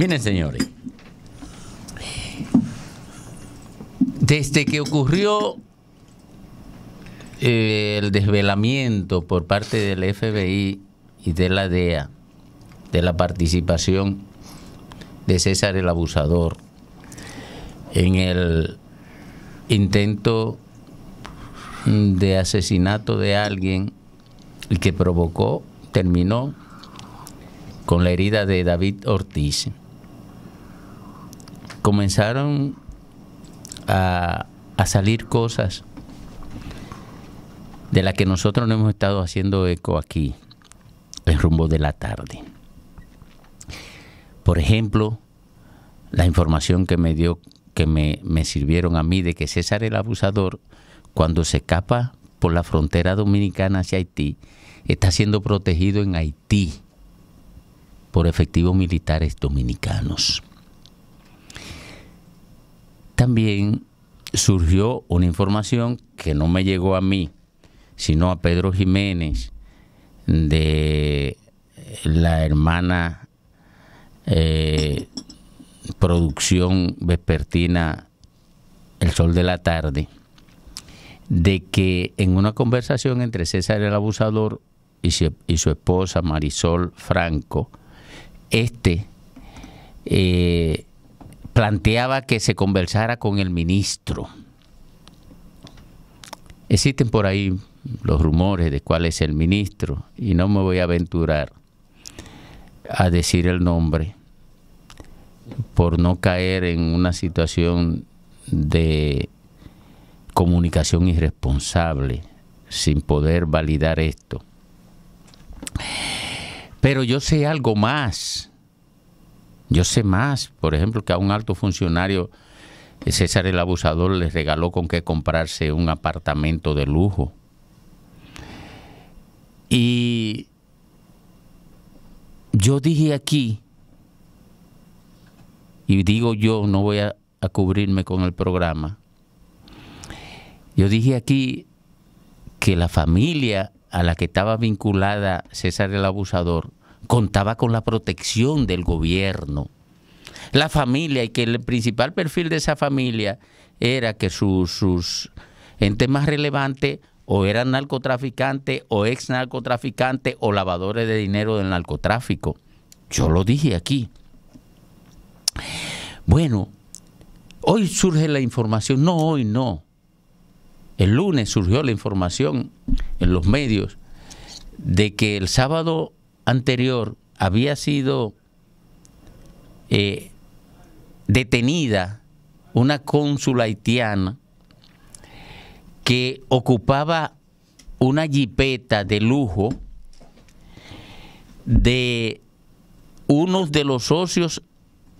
Miren, señores, desde que ocurrió eh, el desvelamiento por parte del FBI y de la DEA de la participación de César el Abusador en el intento de asesinato de alguien el que provocó, terminó con la herida de David Ortiz comenzaron a, salir cosas de las que nosotros no hemos estado haciendo eco aquí, en rumbo de la tarde. Por ejemplo, la información que me dio, que me, me sirvieron a mí de que César el abusador, cuando se escapa por la frontera dominicana hacia Haití, está siendo protegido en Haití por efectivos militares dominicanos también surgió una información que no me llegó a mí, sino a Pedro Jiménez, de la hermana eh, producción vespertina El Sol de la Tarde, de que en una conversación entre César el Abusador y su, esposa Marisol Franco, este eh, planteaba que se conversara con el ministro. Existen por ahí los rumores de cuál es el ministro y no me voy a aventurar a decir el nombre por no caer en una situación de comunicación irresponsable sin poder validar esto. Pero yo sé algo más yo sé más, por ejemplo, que a un alto funcionario eh, César el Abusador les regaló con qué comprarse un apartamento de lujo. Y yo dije aquí, y digo yo, no voy a, a cubrirme con el programa, yo dije aquí que la familia a la que estaba vinculada César el Abusador contaba con la protección del gobierno. La familia, y que el principal perfil de esa familia era que sus, sus entes más relevantes o eran narcotraficantes o ex narcotraficantes o lavadores de dinero del narcotráfico. Yo lo dije aquí. Bueno, hoy surge la información, no hoy no. El lunes surgió la información en los medios de que el sábado anterior había sido eh, detenida una cónsula haitiana que ocupaba una jipeta de lujo de uno de los socios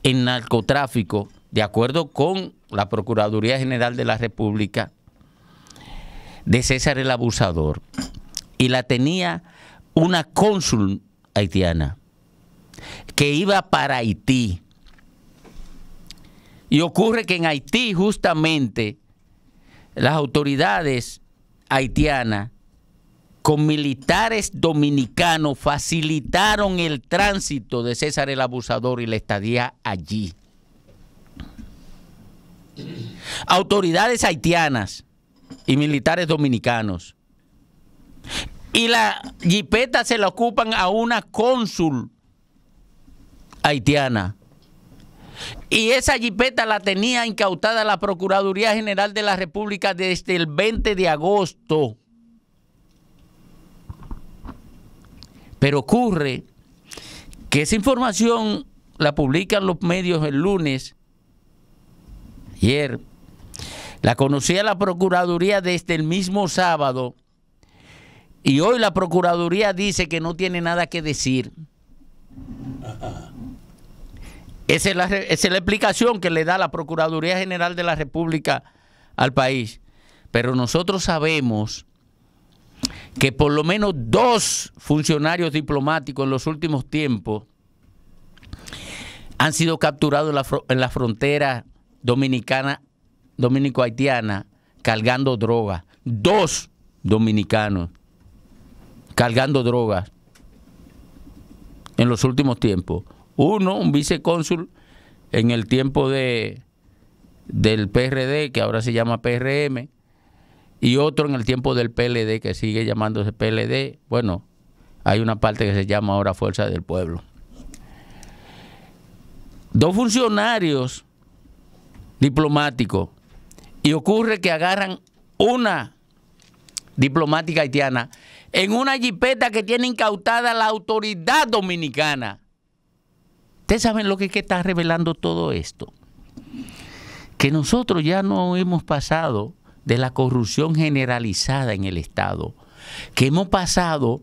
en narcotráfico, de acuerdo con la Procuraduría General de la República, de César el Abusador. Y la tenía una cónsul haitiana que iba para Haití. Y ocurre que en Haití justamente las autoridades haitianas con militares dominicanos facilitaron el tránsito de César el Abusador y la estadía allí. Autoridades haitianas y militares dominicanos y la jipeta se la ocupan a una cónsul haitiana. Y esa jipeta la tenía incautada la Procuraduría General de la República desde el 20 de agosto. Pero ocurre que esa información la publican los medios el lunes, ayer. La conocía la Procuraduría desde el mismo sábado y hoy la Procuraduría dice que no tiene nada que decir. Esa es, la, explicación que le da la Procuraduría General de la República al país. Pero nosotros sabemos que por lo menos dos funcionarios diplomáticos en los últimos tiempos han sido capturados en la, en la frontera dominicana, dominico-haitiana, cargando droga. Dos dominicanos cargando drogas en los últimos tiempos. Uno, un vicecónsul en el tiempo de del PRD, que ahora se llama PRM, y otro en el tiempo del PLD, que sigue llamándose PLD. Bueno, hay una parte que se llama ahora Fuerza del Pueblo. Dos funcionarios diplomáticos, y ocurre que agarran una diplomática haitiana en una jipeta que tiene incautada la autoridad dominicana. Ustedes saben lo que, que está revelando todo esto. Que nosotros ya no hemos pasado de la corrupción generalizada en el Estado, que hemos pasado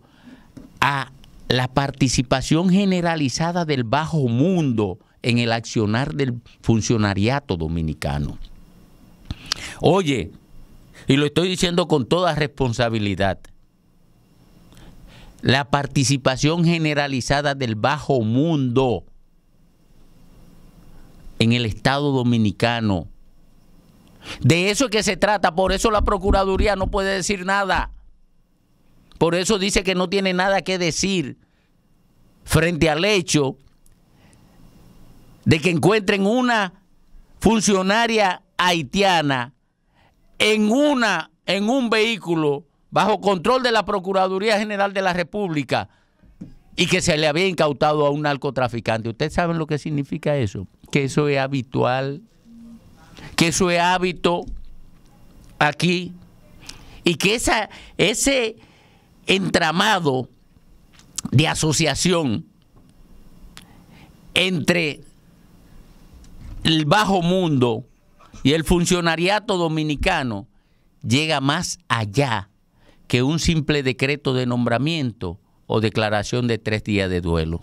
a la participación generalizada del bajo mundo en el accionar del funcionariato dominicano. Oye, y lo estoy diciendo con toda responsabilidad, la participación generalizada del bajo mundo en el Estado dominicano. De eso es que se trata, por eso la Procuraduría no puede decir nada. Por eso dice que no tiene nada que decir frente al hecho de que encuentren una funcionaria haitiana en, una, en un vehículo bajo control de la Procuraduría General de la República y que se le había incautado a un narcotraficante. ¿Ustedes saben lo que significa eso? Que eso es habitual, que eso es hábito aquí y que esa, ese entramado de asociación entre el bajo mundo y el funcionariato dominicano llega más allá que un simple decreto de nombramiento o declaración de tres días de duelo.